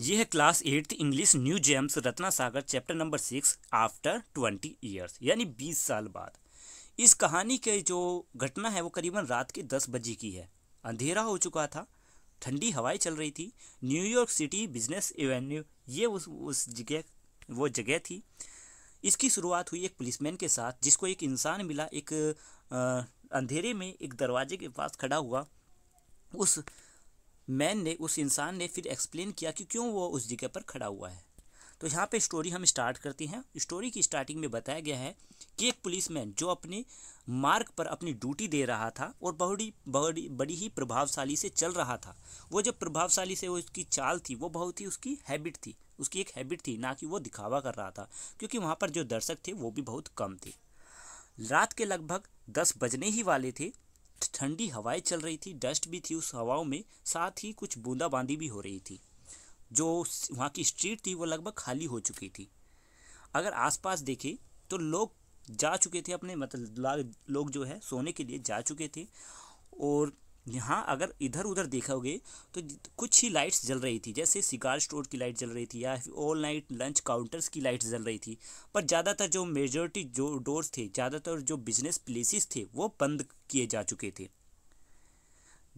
ये है class eighth English new gems Ratna Sagar chapter number six after twenty years यानी बीस साल बाद इस कहानी के जो घटना है वो करीबन रात के दस बजे की है अंधेरा हो चुका था ठंडी हवाएं चल रही थी न्यूयॉर्क सिटी बिजनेस एवेन्यू ये उस उस जगह वो जगह थी इसकी शुरुआत हुई एक पुलिसमैन के साथ जिसको एक इंसान मिला एक आ, अंधेरे में एक दरवाजे के पास खड़ा हुआ उस मैन ने उस इंसान ने फिर एक्सप्लेन किया कि क्यों वो उस जगह पर खड़ा हुआ है तो यहाँ पे स्टोरी हम स्टार्ट करते हैं स्टोरी की स्टार्टिंग में बताया गया है कि एक पुलिसमैन जो अपने मार्ग पर अपनी ड्यूटी दे रहा था और बहुत ही बड़ी ही प्रभावशाली से चल रहा था वो जब प्रभावशाली से वो उसकी चाल थी वो बहुत ही उसकी हैबिट थी उसकी एक हैबिट थी ना कि वो दिखावा कर रहा था क्योंकि वहाँ पर जो दर्शक थे वो भी बहुत कम थे रात के लगभग दस बजने ही वाले थे ठंडी हवाएं चल रही थी डस्ट भी थी उस हवाओं में साथ ही कुछ बूंदाबांदी भी हो रही थी जो वहाँ की स्ट्रीट थी वो लगभग खाली हो चुकी थी अगर आसपास देखें तो लोग जा चुके थे अपने मतलब लोग जो है सोने के लिए जा चुके थे और यहाँ अगर इधर उधर देखोगे तो कुछ ही लाइट्स जल रही थी जैसे शिकार स्टोर की लाइट जल रही थी या ऑल नाइट लंच काउंटर्स की लाइट्स जल रही थी पर ज़्यादातर जो मेजोरिटी जो डोर्स थे ज़्यादातर जो बिजनेस प्लेसेस थे वो बंद किए जा चुके थे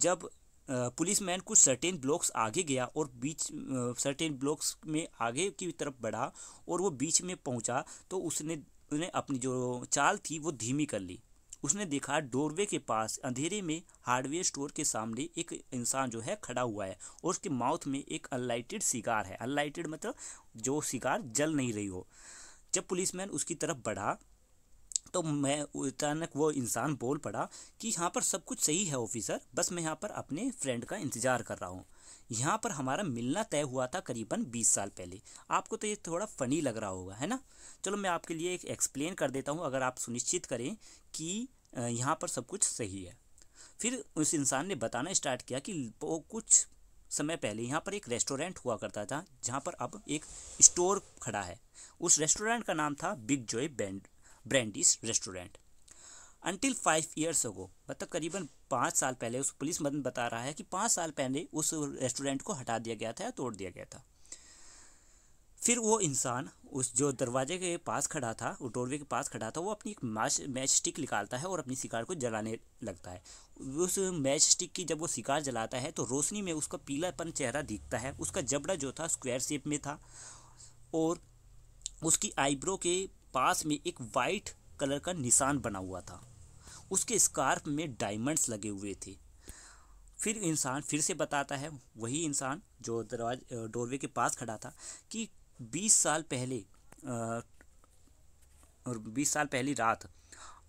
जब पुलिस मैन कुछ सर्टेन ब्लॉक्स आगे गया और बीच सर्टेन ब्लॉक्स में आगे की तरफ बढ़ा और वो बीच में पहुँचा तो उसने उन्हें अपनी जो चाल थी वो धीमी कर ली उसने देखा डोरवे के पास अंधेरे में हार्डवेयर स्टोर के सामने एक इंसान जो है खड़ा हुआ है और उसके माउथ में एक अनलाइटेड सिगार है अनलाइटेड मतलब जो सिगार जल नहीं रही हो जब पुलिसमैन उसकी तरफ बढ़ा तो मैं अचानक वो इंसान बोल पड़ा कि यहाँ पर सब कुछ सही है ऑफिसर बस मैं यहाँ पर अपने फ्रेंड का इंतज़ार कर रहा हूँ यहाँ पर हमारा मिलना तय हुआ था करीबन बीस साल पहले आपको तो ये थोड़ा फ़नी लग रहा होगा है ना चलो मैं आपके लिए एक एक्सप्लेन कर देता हूँ अगर आप सुनिश्चित करें कि यहाँ पर सब कुछ सही है फिर उस इंसान ने बताना स्टार्ट किया कि वो कुछ समय पहले यहाँ पर एक रेस्टोरेंट हुआ करता था जहाँ पर अब एक स्टोर खड़ा है उस रेस्टोरेंट का नाम था Big Joe band Brandis restaurant until five years हो मतलब करीबन पाँच साल पहले उस पुलिस मदन बता रहा है कि पाँच साल पहले उस रेस्टोरेंट को हटा दिया गया था या तोड़ दिया गया था फिर वो इंसान उस जो दरवाजे के पास खड़ा था वो डोरवे के पास खड़ा था वो अपनी एक मैच मैच स्टिक निकालता है और अपनी शिकार को जलाने लगता है उस मैच स्टिक की जब वो शिकार जलाता है तो रोशनी में उसका पीलापन चेहरा दिखता है उसका जबड़ा जो था स्क्वायर शेप में था और उसकी आईब्रो के पास में एक वाइट कलर का निशान बना हुआ था उसके स्कार्फ में डायमंड्स लगे हुए थे फिर इंसान फिर से बताता है वही इंसान जो दरवाज डोरवे के पास खड़ा था कि बीस साल पहले और बीस साल पहली रात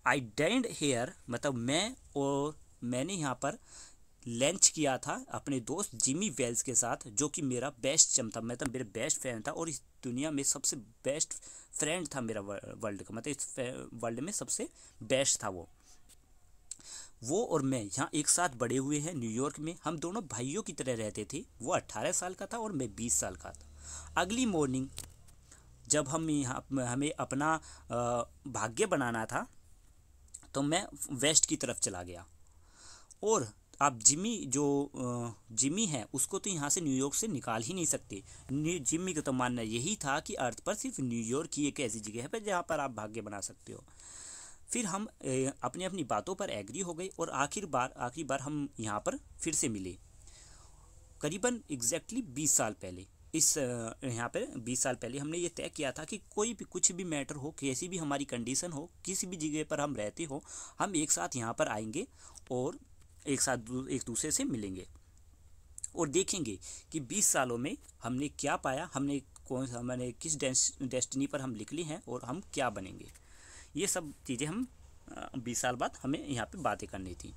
आई डेंड हेयर मतलब मैं और मैंने यहाँ पर लंच किया था अपने दोस्त जिमी वेल्स के साथ जो कि मेरा बेस्ट चम था मतलब मेरा बेस्ट फ्रेंड था और इस दुनिया में सबसे बेस्ट फ्रेंड था मेरा वर्ल्ड का मतलब इस वर्ल्ड में सबसे बेस्ट था वो वो और मैं यहाँ एक साथ बड़े हुए हैं न्यूयॉर्क में हम दोनों भाइयों की तरह रहते थे वो अट्ठारह साल का था और मैं बीस साल का था अगली मॉर्निंग जब हम यहाँ हमें अपना भाग्य बनाना था तो मैं वेस्ट की तरफ चला गया और आप जिमी जो जिमी है उसको तो यहाँ से न्यूयॉर्क से निकाल ही नहीं सकते जिमी का तो मानना यही था कि अर्थ पर सिर्फ न्यूयॉर्क ही एक ऐसी जगह है पर जहाँ पर आप भाग्य बना सकते हो फिर हम अपनी अपनी बातों पर एग्री हो गए और आखिर बार आखिरी बार हम यहाँ पर फिर से मिले करीबन एग्जैक्टली बीस साल पहले इस यहाँ पर बीस साल पहले हमने ये तय किया था कि कोई भी कुछ भी मैटर हो कैसी भी हमारी कंडीशन हो किसी भी जगह पर हम रहते हो हम एक साथ यहाँ पर आएंगे और एक साथ एक दूसरे से मिलेंगे और देखेंगे कि बीस सालों में हमने क्या पाया हमने कौन हमने किस डेस्टिनी पर हम निकले हैं और हम क्या बनेंगे ये सब चीज़ें हम बीस साल बाद हमें यहाँ पे बातें करनी थी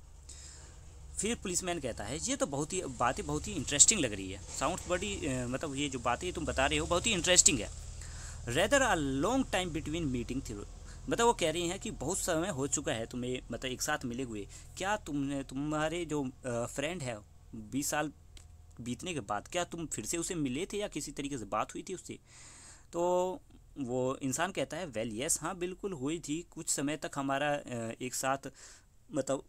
फिर पुलिसमैन कहता है ये तो बहुत ही बातें बहुत ही इंटरेस्टिंग लग रही है साउंड बड़ी मतलब ये जो बातें तुम बता रहे हो बहुत ही इंटरेस्टिंग है rather a long time between meeting थी मतलब वो कह रही हैं कि बहुत समय हो चुका है तुम्हें मतलब एक साथ मिले हुए क्या तुमने तुम्हारे जो फ्रेंड है बीस साल बीतने के बाद क्या तुम फिर से उसे मिले थे या किसी तरीके से बात हुई थी उससे तो वो इंसान कहता है वेल येस यस हाँ बिल्कुल हुई थी कुछ समय तक हमारा एक साथ मतलब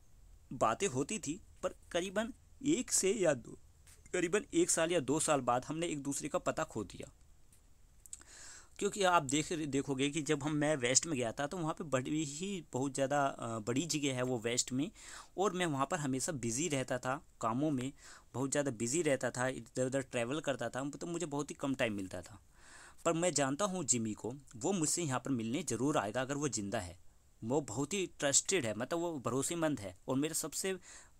बातें होती थी पर करीबन एक से या दो करीबन एक साल या दो साल बाद हमने एक दूसरे का पता खो दिया क्योंकि आप देख देखोगे कि जब हम मैं वेस्ट में गया था तो वहाँ पे बड़ी ही बहुत ज़्यादा बड़ी जगह है वो वेस्ट में और मैं वहाँ पर हमेशा बिज़ी रहता था कामों में बहुत ज़्यादा बिज़ी रहता था इधर उधर ट्रैवल करता था तो मुझे बहुत ही कम टाइम मिलता था पर मैं जानता हूँ जिमी को वो मुझसे यहाँ पर मिलने ज़रूर आएगा अगर वो ज़िंदा है वो बहुत ही ट्रस्टेड है मतलब वो भरोसेमंद है और मेरा सबसे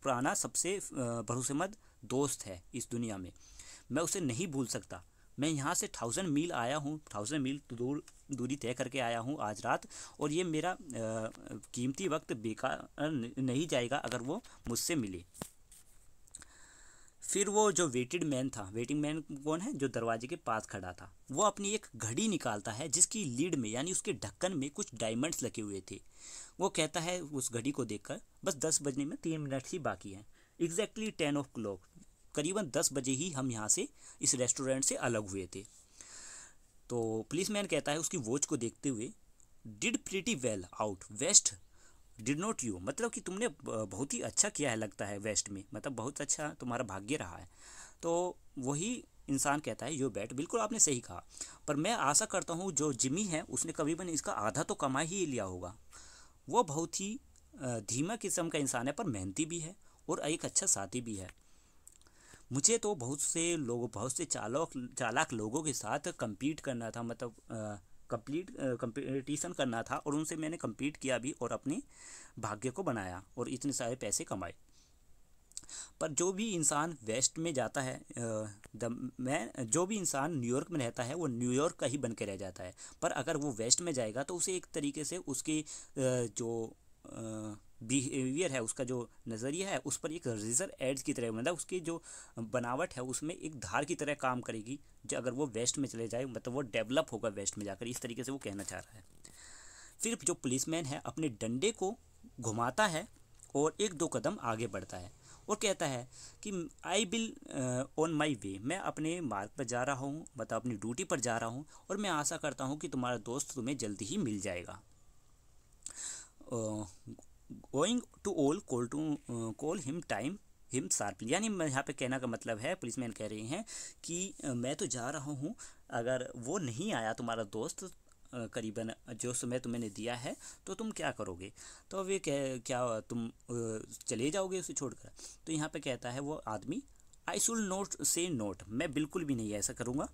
पुराना सबसे भरोसेमंद दोस्त है इस दुनिया में मैं उसे नहीं भूल सकता मैं यहाँ से थाउजेंड मील आया हूँ थाउजेंड मील दूर दूरी तय करके आया हूँ आज रात और ये मेरा कीमती वक्त बेकार नहीं जाएगा अगर वो मुझसे मिले फिर वो जो वेटेड मैन था वेटिंग मैन कौन है जो दरवाजे के पास खड़ा था वो अपनी एक घड़ी निकालता है जिसकी लीड में यानी उसके ढक्कन में कुछ डायमंड्स लगे हुए थे वो कहता है उस घड़ी को देखकर बस दस बजने में तीन मिनट ही बाकी हैं एग्जैक्टली टेन ओ क्लॉक करीबन दस बजे ही हम यहाँ से इस रेस्टोरेंट से अलग हुए थे तो पुलिस मैन कहता है उसकी वॉच को देखते हुए did pretty well out west didn't you मतलब कि तुमने बहुत ही अच्छा किया है लगता है वेस्ट में मतलब बहुत अच्छा तुम्हारा भाग्य रहा है तो वही इंसान कहता है यो बैट बिल्कुल आपने सही कहा पर मैं आशा करता हूँ जो जिमी है उसने कभी भी इसका आधा तो कमा ही लिया होगा वो बहुत ही धीमा किस्म का इंसान है पर मेहनती भी है और एक अच्छा साथी भी है मुझे तो बहुत से लोगों बहुत से चालक चालाक लोगों के साथ कम्पीट करना था मतलब कंप्लीट कंपटीशन uh, करना था और उनसे मैंने कंपीट किया भी और अपने भाग्य को बनाया और इतने सारे पैसे कमाए पर जो भी इंसान वेस्ट में जाता है द uh, मैं जो भी इंसान न्यूयॉर्क में रहता है वो न्यूयॉर्क का ही बन के रह जाता है पर अगर वो वेस्ट में जाएगा तो उसे एक तरीके से उसकी uh, जो बिहेवियर है उसका जो नज़रिया है उस पर एक रेजर एड्स की तरह मतलब उसकी जो बनावट है उसमें एक धार की तरह काम करेगी जो अगर वो वेस्ट में चले जाए मतलब वो डेवलप होगा वेस्ट में जाकर इस तरीके से वो कहना चाह रहा है फिर जो पुलिसमैन है अपने डंडे को घुमाता है और एक दो कदम आगे बढ़ता है और कहता है कि आई विल ऑन माई वे मैं अपने मार्ग पर जा रहा हूँ मतलब अपनी ड्यूटी पर जा रहा हूँ और मैं आशा करता हूँ कि तुम्हारा दोस्त तुम्हें जल्दी ही मिल जाएगा going to all call to call him time him sharply यानी यहाँ पे कहना का मतलब है पुलिसमैन कह रहे हैं कि मैं तो जा रहा हूँ अगर वो नहीं आया तुम्हारा दोस्त करीबन जो समय तुमने दिया है तो तुम क्या करोगे तो वे कह क्या तुम चले जाओगे उसे छोड़कर तो यहाँ पे कहता है वो आदमी आई सुल नोट से नोट मैं बिल्कुल भी नहीं ऐसा करूँगा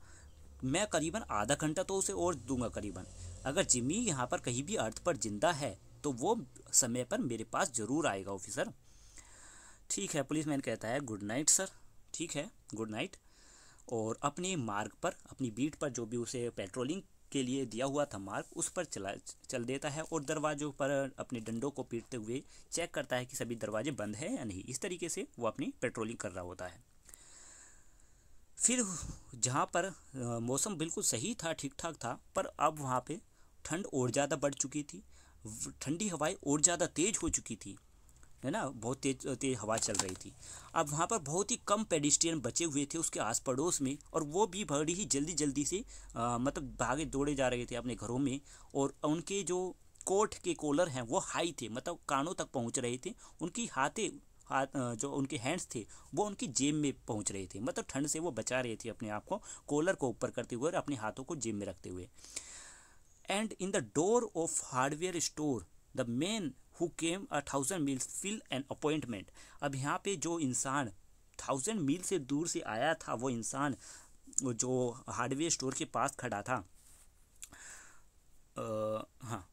मैं करीबन आधा घंटा तो उसे और दूंगा करीबन अगर जिमी यहाँ पर कहीं भी अर्थ पर जिंदा है तो वो समय पर मेरे पास ज़रूर आएगा ऑफिसर ठीक है पुलिस मैन कहता है गुड नाइट सर ठीक है गुड नाइट और अपने मार्ग पर अपनी बीट पर जो भी उसे पेट्रोलिंग के लिए दिया हुआ था मार्ग उस पर चला चल देता है और दरवाज़ों पर अपने डंडों को पीटते हुए चेक करता है कि सभी दरवाजे बंद हैं या नहीं इस तरीके से वो अपनी पेट्रोलिंग कर रहा होता है फिर जहाँ पर मौसम बिल्कुल सही था ठीक ठाक था पर अब वहाँ पे ठंड और ज़्यादा बढ़ चुकी थी ठंडी हवाएं और ज़्यादा तेज़ हो चुकी थी है ना बहुत तेज तेज हवा चल रही थी अब वहाँ पर बहुत ही कम पेडिस्ट्रियन बचे हुए थे उसके आस पड़ोस में और वो भी बड़ी ही जल्दी जल्दी से आ, मतलब भागे दौड़े जा रहे थे अपने घरों में और उनके जो कोट के कॉलर हैं वो हाई थे मतलब कानों तक पहुँच रहे थे उनकी हाथे हाथ जो उनके हैंड्स थे वो उनकी जेब में पहुंच रहे थे मतलब ठंड से वो बचा रहे थे अपने आप को कॉलर को ऊपर करते हुए और अपने हाथों को जेब में रखते हुए and in the door of hardware store the man who came a thousand mile fill an appointment अब यहाँ पे जो इंसान थाउजेंड मील से दूर से आया था वो इंसान जो हार्डवेयर स्टोर के पास खड़ा था आ, हाँ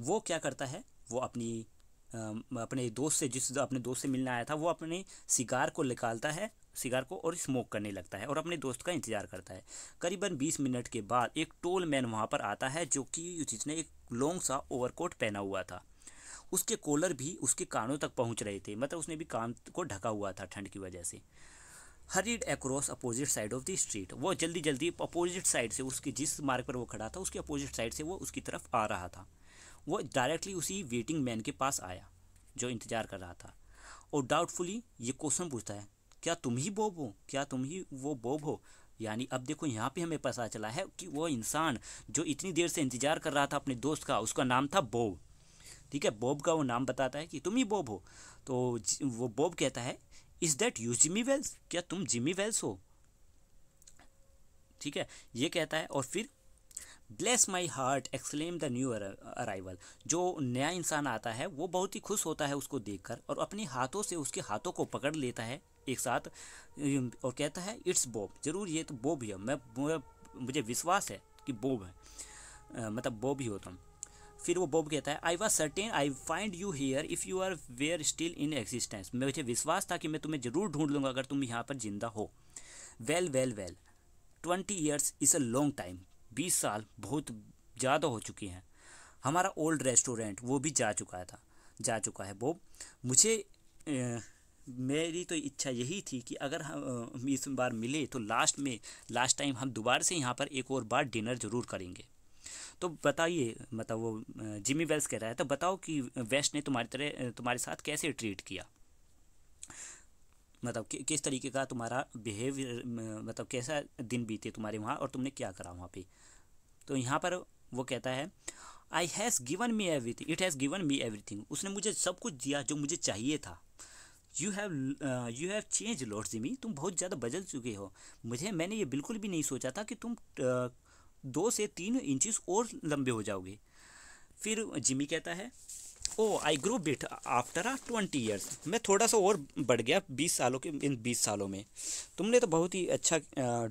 वो क्या करता है वो अपनी अपने दोस्त से जिस अपने दोस्त से मिलने आया था वो अपने सिगार को निकालता है सिगार को और स्मोक करने लगता है और अपने दोस्त का इंतजार करता है करीबन बीस मिनट के बाद एक टोल मैन वहाँ पर आता है जो कि जिसने एक लॉन्ग सा ओवरकोट पहना हुआ था उसके कॉलर भी उसके कानों तक पहुँच रहे थे मतलब उसने भी कान को ढका हुआ था ठंड की वजह से hurried across opposite side of the street वो जल्दी जल्दी अपोजिट साइड से उसके जिस मार्ग पर वो खड़ा था उसके अपोजिट साइड से वो उसकी तरफ आ रहा था वो डायरेक्टली उसी वेटिंग मैन के पास आया जो इंतज़ार कर रहा था और डाउटफुली ये क्वेश्चन पूछता है क्या तुम ही बोब हो क्या तुम ही वो बोब हो यानी अब देखो यहाँ पे हमें पता चला है कि वो इंसान जो इतनी देर से इंतजार कर रहा था अपने दोस्त का उसका नाम था बोब ठीक है बॉब का वो नाम बताता है कि तुम ही बॉब हो तो वो बॉब कहता है is that you Jimmy Wells क्या तुम जिमी वेल्स हो ठीक है ये कहता है और फिर bless my heart exclaimed the new arrival जो नया इंसान आता है वो बहुत ही खुश होता है उसको देखकर और अपने हाथों से उसके हाथों को पकड़ लेता है एक साथ और कहता है इट्स बॉब जरूर ये तो बॉब ही है मैं मुझे विश्वास है कि बॉब है मतलब बॉब ही होता हूँ फिर वो बॉब कहता है I was certain I find you here if you are were still in existence मुझे विश्वास था कि मैं तुम्हें ज़रूर ढूंढ लूँगा अगर तुम यहाँ पर जिंदा हो well well well twenty years is a long time बीस साल बहुत ज़्यादा हो चुकी हैं हमारा ओल्ड रेस्टोरेंट वो भी जा चुका था जा चुका है वो मुझे ए, मेरी तो इच्छा यही थी कि अगर हम इस बार मिले तो लास्ट में लास्ट टाइम हम दोबारा से यहाँ पर एक और बार डिनर ज़रूर करेंगे तो बताइए मतलब वो जिमी वेल्स कह रहा है तो बताओ कि वेस्ट ने तुम्हारी तरह तुम्हारे साथ कैसे ट्रीट किया मतलब कि, किस तरीके का तुम्हारा बिहेवियर मतलब कैसा दिन बीते तुम्हारे वहाँ और तुमने क्या करा वहाँ पे तो यहाँ पर वो कहता है I has given me everything it has given me everything उसने मुझे सब कुछ दिया जो मुझे चाहिए था you have you have change lord Jimmy तुम बहुत ज़्यादा बदल चुके हो मुझे मैंने ये बिल्कुल भी नहीं सोचा था कि तुम uh, दो से तीन इंचज और लंबे हो जाओगे फिर जिमी कहता है oh I grow bit after a twenty years मैं थोड़ा सा और बढ़ गया बीस सालों के इन बीस सालों में तुमने तो बहुत ही अच्छा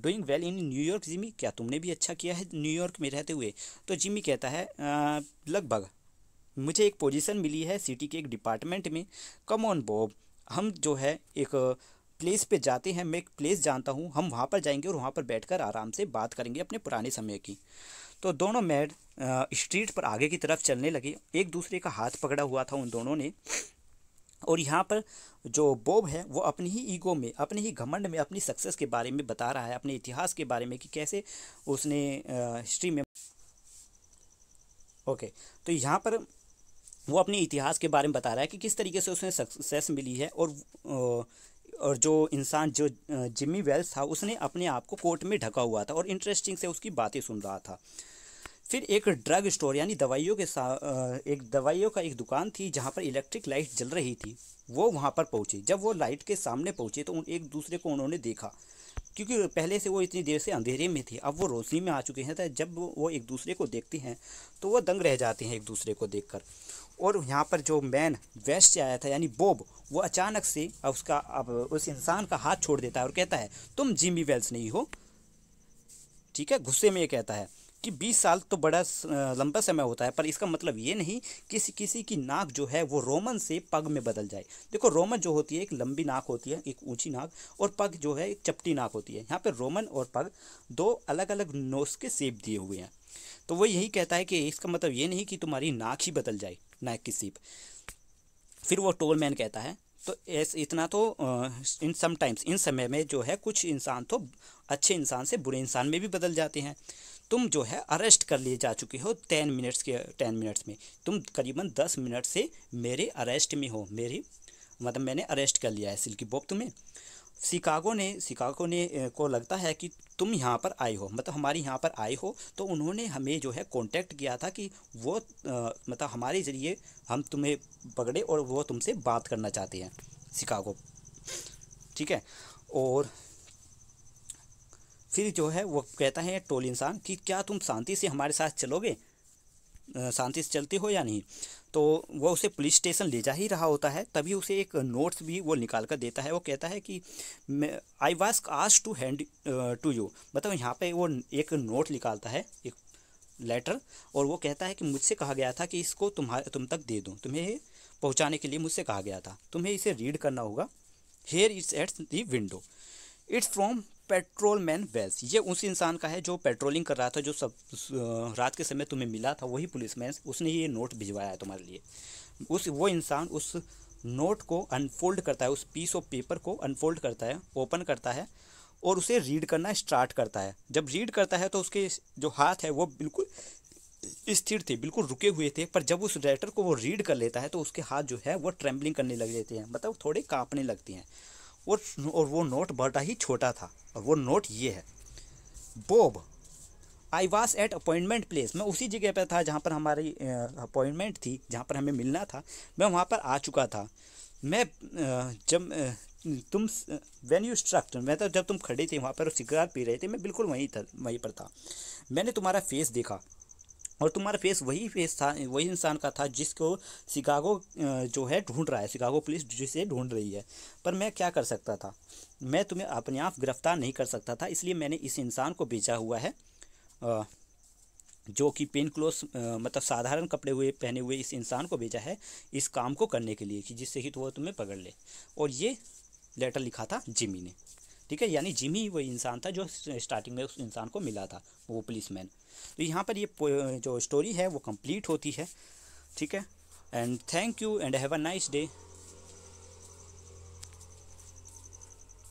doing well in New York Jimmy क्या तुमने भी अच्छा किया है न्यूयॉर्क में रहते हुए तो जिमी कहता है लगभग मुझे एक पोजीशन मिली है सिटी के एक डिपार्टमेंट में कम ऑन बॉब हम जो है एक प्लेस पे जाते हैं मैं एक प्लेस जानता हूँ हम वहाँ पर जाएंगे और वहाँ पर बैठकर आराम से बात करेंगे अपने पुराने समय की तो दोनों मैड स्ट्रीट पर आगे की तरफ चलने लगे एक दूसरे का हाथ पकड़ा हुआ था उन दोनों ने और यहाँ पर जो बॉब है वो अपनी ही ईगो में अपने ही घमंड में अपनी सक्सेस के बारे में बता रहा है अपने इतिहास के बारे में कि कैसे उसने हिस्ट्री में ओके तो यहाँ पर वो अपने इतिहास के बारे में बता रहा है कि किस तरीके से उसने सक्सेस मिली है और और जो इंसान जो जिम्मी वेल्स था उसने अपने आप को कोर्ट में ढका हुआ था और इंटरेस्टिंग से उसकी बातें सुन रहा था फिर एक ड्रग स्टोर यानी दवाइयों के साथ एक दवाइयों का एक दुकान थी जहाँ पर इलेक्ट्रिक लाइट जल रही थी वो वहाँ पर पहुँचे जब वो लाइट के सामने पहुँचे तो उन एक दूसरे को उन्होंने देखा क्योंकि पहले से वो इतनी देर से अंधेरे में थे अब वो रोशनी में आ चुके हैं तो जब वो एक दूसरे को देखते हैं तो वो दंग रह जाते हैं एक दूसरे को देखकर और यहाँ पर जो मैन वेस्ट से आया था यानी बॉब वो अचानक से उसका अब उस इंसान का हाथ छोड़ देता है और कहता है तुम जिमी वेल्स नहीं हो ठीक है गुस्से में ये कहता है कि 20 साल तो बड़ा लंबा समय होता है पर इसका मतलब ये नहीं किसी किसी की नाक जो है वो रोमन से पग में बदल जाए देखो रोमन जो होती है एक लंबी नाक होती है एक ऊंची नाक और पग जो है एक चपटी नाक होती है यहाँ पर रोमन और पग दो अलग अलग नोस के सेप दिए हुए हैं तो वो यही कहता है कि इसका मतलब ये नहीं कि तुम्हारी नाक ही बदल जाए नाक की सेप फिर वो टोल मैन कहता है तो ऐसे इतना तो इन समटाइम्स इन समय में जो है कुछ इंसान तो अच्छे इंसान से बुरे इंसान में भी बदल जाते हैं तुम जो है अरेस्ट कर लिए जा चुके हो टेन मिनट्स के टेन मिनट्स में तुम करीबन दस मिनट से मेरे अरेस्ट में हो मेरी मतलब मैंने अरेस्ट कर लिया है सिल्की बॉब तुम्हें शिकागो ने शिकागो ने को लगता है कि तुम यहाँ पर आए हो मतलब हमारे यहाँ पर आए हो तो उन्होंने हमें जो है कांटेक्ट किया था कि वो आ, मतलब हमारे ज़रिए हम तुम्हें पकड़े और वो तुमसे बात करना चाहते हैं शिकागो ठीक है और फिर जो है वो कहता है टोल इंसान कि क्या तुम शांति से हमारे साथ चलोगे शांति से चलते हो या नहीं तो वह उसे पुलिस स्टेशन ले जा ही रहा होता है तभी उसे एक नोट्स भी वो निकाल कर देता है वो कहता है कि आई वाज आस टू हैंड टू यू मतलब यहाँ पे वो एक नोट निकालता है एक लेटर और वो कहता है कि मुझसे कहा गया था कि इसको तुम्हारे तुम तक दे दूँ तुम्हें पहुँचाने के लिए मुझसे कहा गया था तुम्हें इसे रीड करना होगा here it's at the window it's from patrol man was ये उस इंसान का है जो पेट्रोलिंग कर रहा था जो सब रात के समय तुम्हें मिला था वही पुलिस मैन उसने ये नोट भिजवाया है तुम्हारे लिए उस वो इंसान उस नोट को अनफोल्ड करता है उस पीस ऑफ पेपर को अनफोल्ड करता है ओपन करता है और उसे रीड करना स्टार्ट करता है जब रीड करता है तो उसके जो हाथ है वो बिल्कुल स्थिर थे बिल्कुल रुके हुए थे पर जब उस राइटर को वो रीड कर लेता है तो उसके हाथ जो है वो ट्रेम्बलिंग करने लग जाते हैं मतलब थोड़े काँपने लगती हैं और और वो नोट बड़ा ही छोटा था और वो नोट ये है Bob I was at appointment place मैं उसी जगह पर था जहाँ पर हमारी अपॉइंटमेंट थी जहाँ पर हमें मिलना था मैं वहाँ पर आ चुका था मैं जब तुम वैन यू स्ट्रक्ट मैं तो जब तुम खड़े थे वहाँ पर सिगार पी रहे थे मैं बिल्कुल वहीं था वहीं पर था मैंने तुम्हारा फेस देखा और तुम्हारा फेस वही फेस था वही इंसान का था जिसको शिकागो जो है ढूंढ रहा है शिकागो पुलिस जिसे ढूंढ रही है पर मैं क्या कर सकता था मैं तुम्हें अपने आप गिरफ्तार नहीं कर सकता था इसलिए मैंने इस इंसान को बेचा हुआ है जो कि पेन क्लोथ मतलब साधारण कपड़े हुए पहने हुए इस इंसान को भेजा है इस काम को करने के लिए कि जिससे कि तो वह तुम्हें पकड़ ले और ये लेटर लिखा था जिमी ने ठीक है यानी जिम ही वो इंसान था जो स्टार्टिंग में उस इंसान को मिला था वो पुलिसमैन तो यहाँ पर ये जो स्टोरी है वो कंप्लीट होती है ठीक है and thank you and have a nice day